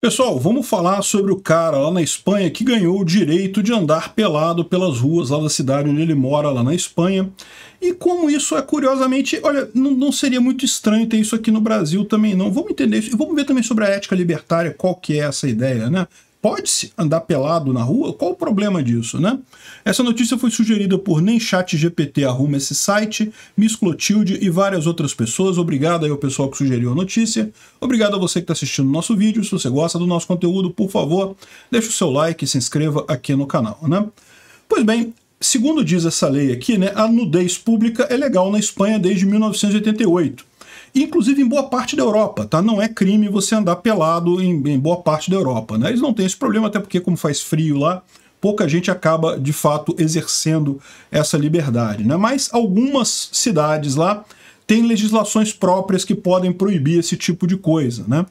Pessoal, vamos falar sobre o cara lá na Espanha que ganhou o direito de andar pelado pelas ruas lá da cidade onde ele mora, lá na Espanha. E como isso é curiosamente, olha, não, não seria muito estranho ter isso aqui no Brasil também não. Vamos entender isso e vamos ver também sobre a ética libertária, qual que é essa ideia, né? Pode-se andar pelado na rua? Qual o problema disso, né? Essa notícia foi sugerida por Nem Chat GPT Arruma Esse Site, Miss Clotilde e várias outras pessoas. Obrigado aí ao pessoal que sugeriu a notícia. Obrigado a você que está assistindo o nosso vídeo. Se você gosta do nosso conteúdo, por favor, deixe o seu like e se inscreva aqui no canal, né? Pois bem, segundo diz essa lei aqui, né, a nudez pública é legal na Espanha desde 1988 inclusive em boa parte da Europa, tá? Não é crime você andar pelado em, em boa parte da Europa, né? Eles não têm esse problema, até porque como faz frio lá, pouca gente acaba de fato exercendo essa liberdade, né? Mas algumas cidades lá têm legislações próprias que podem proibir esse tipo de coisa, né?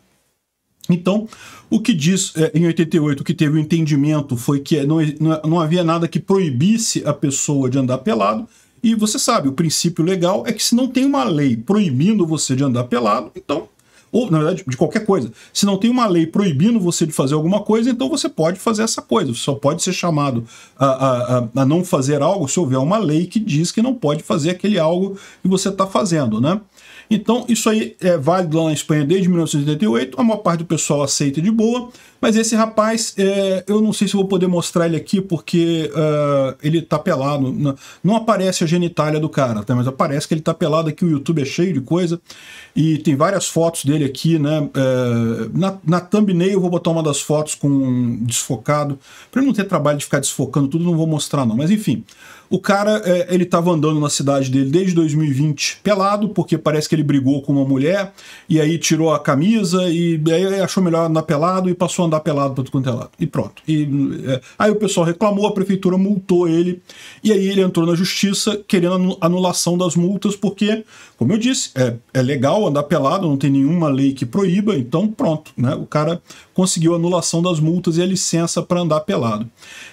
Então, o que diz é, em 88, o que teve o entendimento foi que é, não, não havia nada que proibisse a pessoa de andar pelado, e você sabe, o princípio legal é que se não tem uma lei proibindo você de andar pelado, então. Ou, na verdade, de qualquer coisa. Se não tem uma lei proibindo você de fazer alguma coisa, então você pode fazer essa coisa. Você só pode ser chamado a, a, a, a não fazer algo se houver uma lei que diz que não pode fazer aquele algo que você está fazendo, né? Então, isso aí é válido lá na Espanha desde 1988, a maior parte do pessoal aceita de boa, mas esse rapaz, é, eu não sei se vou poder mostrar ele aqui, porque uh, ele tá pelado, não aparece a genitália do cara, tá? mas aparece que ele tá pelado aqui, o YouTube é cheio de coisa, e tem várias fotos dele aqui, né? É, na, na thumbnail eu vou botar uma das fotos com um desfocado, para não ter trabalho de ficar desfocando tudo, não vou mostrar não, mas enfim... O cara, é, ele tava andando na cidade dele desde 2020 pelado, porque parece que ele brigou com uma mulher, e aí tirou a camisa, e aí achou melhor andar pelado, e passou a andar pelado para tudo quanto é lado. E pronto. E, é, aí o pessoal reclamou, a prefeitura multou ele, e aí ele entrou na justiça querendo anulação das multas, porque, como eu disse, é, é legal andar pelado, não tem nenhuma lei que proíba, então pronto, né? O cara conseguiu anulação das multas e a licença para andar pelado.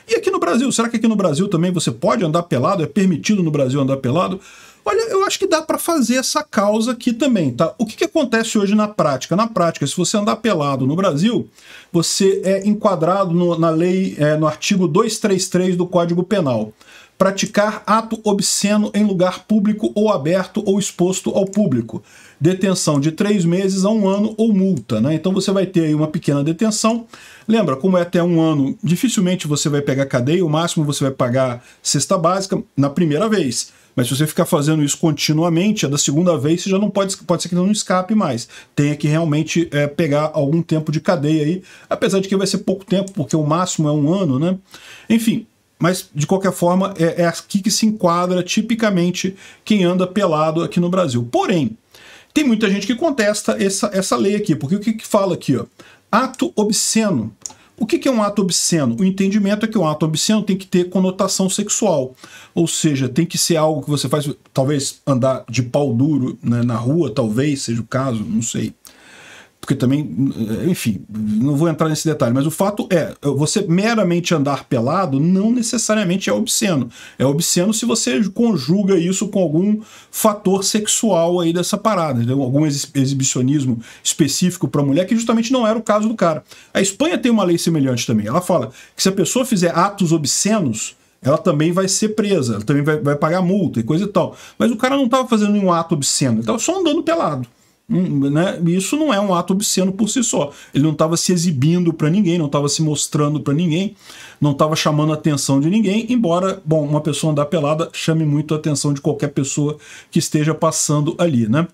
E aqui no Brasil, será que aqui no Brasil também você pode andar pelado, é permitido no Brasil andar pelado. Olha, eu acho que dá para fazer essa causa aqui também, tá? O que, que acontece hoje na prática? Na prática, se você andar pelado no Brasil, você é enquadrado no, na lei, é, no artigo 233 do Código Penal praticar ato obsceno em lugar público ou aberto ou exposto ao público. Detenção de três meses a um ano ou multa. Né? Então você vai ter aí uma pequena detenção. Lembra, como é até um ano, dificilmente você vai pegar cadeia, o máximo você vai pagar cesta básica na primeira vez. Mas se você ficar fazendo isso continuamente, a é da segunda vez você já não pode, pode ser que não escape mais. Tenha que realmente é, pegar algum tempo de cadeia aí, apesar de que vai ser pouco tempo, porque o máximo é um ano, né? Enfim, mas de qualquer forma é, é aqui que se enquadra tipicamente quem anda pelado aqui no Brasil. Porém, tem muita gente que contesta essa, essa lei aqui, porque o que, que fala aqui? Ó? Ato obsceno. O que é um ato obsceno? O entendimento é que um ato obsceno tem que ter conotação sexual, ou seja, tem que ser algo que você faz, talvez andar de pau duro né, na rua, talvez seja o caso, não sei porque também, enfim, não vou entrar nesse detalhe, mas o fato é, você meramente andar pelado não necessariamente é obsceno. É obsceno se você conjuga isso com algum fator sexual aí dessa parada, entendeu? algum exibicionismo específico para mulher, que justamente não era o caso do cara. A Espanha tem uma lei semelhante também. Ela fala que se a pessoa fizer atos obscenos, ela também vai ser presa, ela também vai, vai pagar multa e coisa e tal. Mas o cara não estava fazendo nenhum ato obsceno, ele estava só andando pelado. Hum, né? Isso não é um ato obsceno por si só. Ele não estava se exibindo para ninguém, não estava se mostrando para ninguém, não estava chamando a atenção de ninguém, embora, bom, uma pessoa andar pelada chame muito a atenção de qualquer pessoa que esteja passando ali, né?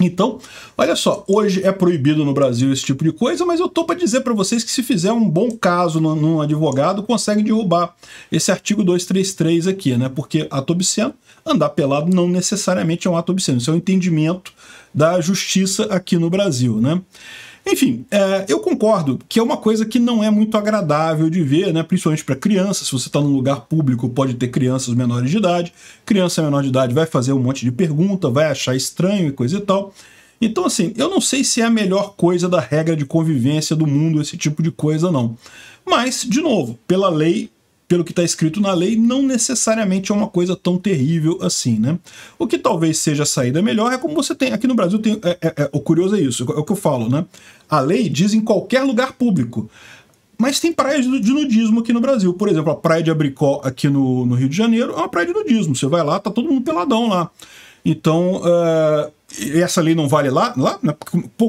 Então, olha só, hoje é proibido no Brasil esse tipo de coisa, mas eu tô para dizer para vocês que se fizer um bom caso num, num advogado, consegue derrubar esse artigo 233 aqui, né? Porque ato obsceno, andar pelado não necessariamente é um ato obsceno, isso é um entendimento da justiça aqui no Brasil, né? Enfim, é, eu concordo que é uma coisa que não é muito agradável de ver, né? principalmente para crianças. Se você está num lugar público, pode ter crianças menores de idade. Criança menor de idade vai fazer um monte de pergunta, vai achar estranho e coisa e tal. Então, assim, eu não sei se é a melhor coisa da regra de convivência do mundo, esse tipo de coisa, não. Mas, de novo, pela lei, pelo que está escrito na lei, não necessariamente é uma coisa tão terrível assim, né? O que talvez seja a saída melhor é como você tem. Aqui no Brasil tem. É, é, é, o curioso é isso, é o que eu falo, né? A lei diz em qualquer lugar público. Mas tem praias de nudismo aqui no Brasil. Por exemplo, a praia de Abricó aqui no, no Rio de Janeiro é uma praia de nudismo. Você vai lá, tá todo mundo peladão lá. Então. Uh essa lei não vale lá, lá né?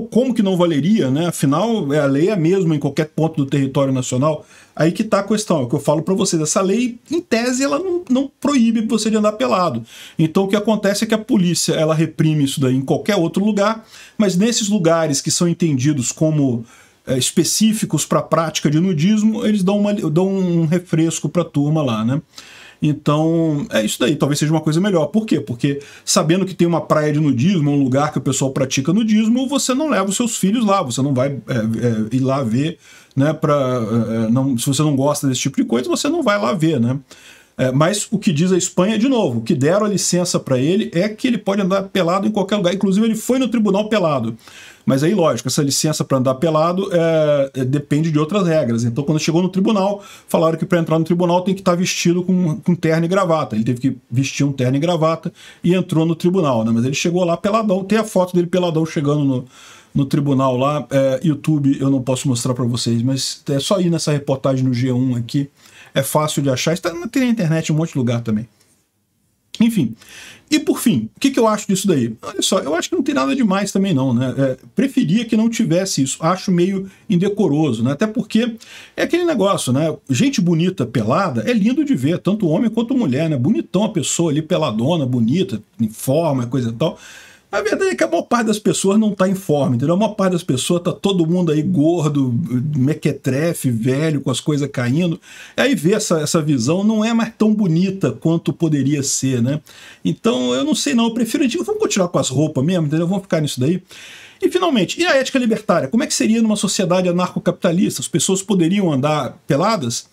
como que não valeria, né? Afinal, é a lei é a mesma em qualquer ponto do território nacional. Aí que tá a questão, é que eu falo para vocês, essa lei, em tese, ela não, não proíbe você de andar pelado. Então o que acontece é que a polícia, ela reprime isso daí em qualquer outro lugar, mas nesses lugares que são entendidos como é, específicos para a prática de nudismo, eles dão, uma, dão um refresco para a turma lá, né? Então, é isso daí. Talvez seja uma coisa melhor. Por quê? Porque sabendo que tem uma praia de nudismo, um lugar que o pessoal pratica nudismo, você não leva os seus filhos lá, você não vai é, é, ir lá ver, né? Pra, é, é não, se você não gosta desse tipo de coisa, você não vai lá ver, né? É, mas o que diz a Espanha, de novo, que deram a licença para ele é que ele pode andar pelado em qualquer lugar. Inclusive, ele foi no tribunal pelado. Mas aí, lógico, essa licença para andar pelado é, é, depende de outras regras. Então, quando chegou no tribunal, falaram que para entrar no tribunal tem que estar tá vestido com, com terno e gravata. Ele teve que vestir um terno e gravata e entrou no tribunal, né? Mas ele chegou lá peladão. Tem a foto dele peladão chegando no, no tribunal lá. É, YouTube eu não posso mostrar para vocês, mas é só ir nessa reportagem no G1 aqui. É fácil de achar. Está, tem na internet em um monte de lugar também. Enfim. E por fim, o que, que eu acho disso daí? Olha só, eu acho que não tem nada demais também não, né? É, preferia que não tivesse isso, acho meio indecoroso, né? Até porque é aquele negócio, né? Gente bonita pelada é lindo de ver, tanto homem quanto mulher, né? Bonitão a pessoa ali peladona, bonita, em forma, coisa e tal. A verdade é que a maior parte das pessoas não está forma, entendeu? A maior parte das pessoas está todo mundo aí gordo, mequetrefe, velho, com as coisas caindo. Aí ver essa, essa visão não é mais tão bonita quanto poderia ser, né? Então eu não sei não, eu prefiro, digo, vamos continuar com as roupas mesmo, entendeu? Vamos ficar nisso daí. E finalmente, e a ética libertária? Como é que seria numa sociedade anarcocapitalista? As pessoas poderiam andar peladas?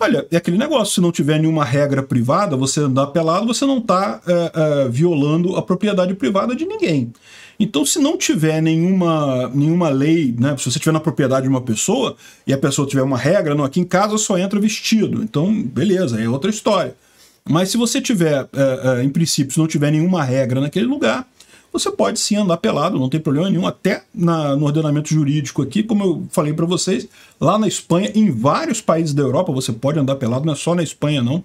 Olha, é aquele negócio, se não tiver nenhuma regra privada, você andar pelado, você não está é, é, violando a propriedade privada de ninguém. Então, se não tiver nenhuma, nenhuma lei, né, se você tiver na propriedade de uma pessoa e a pessoa tiver uma regra, não, aqui em casa só entra vestido. Então, beleza, é outra história. Mas se você tiver, é, em princípio, se não tiver nenhuma regra naquele lugar, você pode sim andar pelado, não tem problema nenhum, até na, no ordenamento jurídico aqui, como eu falei para vocês, lá na Espanha, em vários países da Europa, você pode andar pelado, não é só na Espanha, não.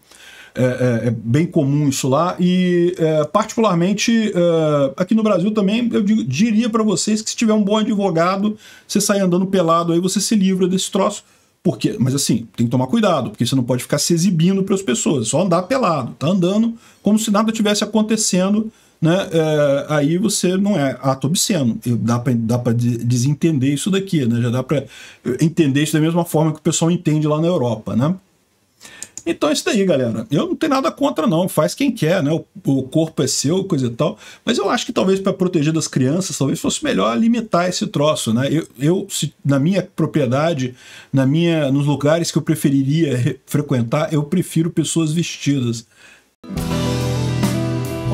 É, é, é bem comum isso lá, e é, particularmente é, aqui no Brasil também, eu digo, diria para vocês que se tiver um bom advogado, você sai andando pelado aí, você se livra desse troço. Porque, mas assim, tem que tomar cuidado, porque você não pode ficar se exibindo para as pessoas, só andar pelado, tá andando como se nada tivesse acontecendo né? É, aí você não é ato obsceno. Dá para dá pra desentender isso daqui, né? Já dá para entender isso da mesma forma que o pessoal entende lá na Europa, né? Então é isso daí, galera. Eu não tenho nada contra, não. Faz quem quer, né? O, o corpo é seu, coisa e tal. Mas eu acho que talvez para proteger das crianças, talvez fosse melhor limitar esse troço, né? Eu, eu se, na minha propriedade, na minha, nos lugares que eu preferiria frequentar, eu prefiro pessoas vestidas.